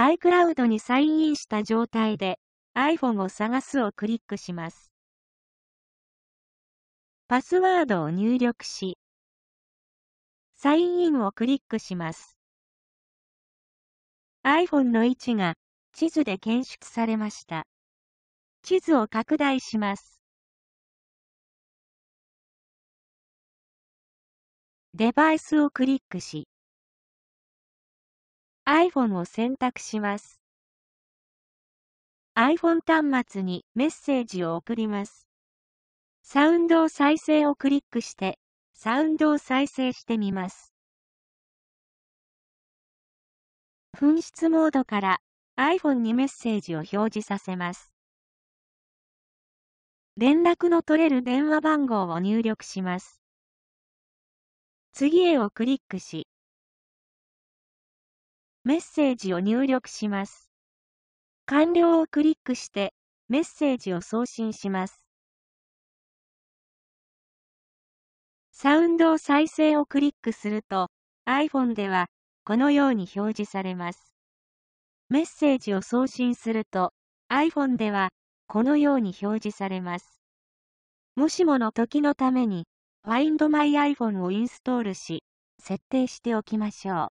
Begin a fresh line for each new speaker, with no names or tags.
iCloud にサインインした状態で iPhone を探すをクリックします。パスワードを入力し、サインインをクリックします。iPhone の位置が地図で検出されました。地図を拡大します。デバイスをクリックし、iPhone を選択します。iPhone 端末にメッセージを送ります。サウンドを再生をクリックして、サウンドを再生してみます。紛失モードから iPhone にメッセージを表示させます。連絡の取れる電話番号を入力します。次へをクリックし、メッセージを入力します。完了をクリックして、メッセージを送信します。サウンドを再生をクリックすると、iPhone では、このように表示されます。メッセージを送信すると、iPhone では、このように表示されます。もしもの時のために、Find My iPhone をインストールし、設定しておきましょう。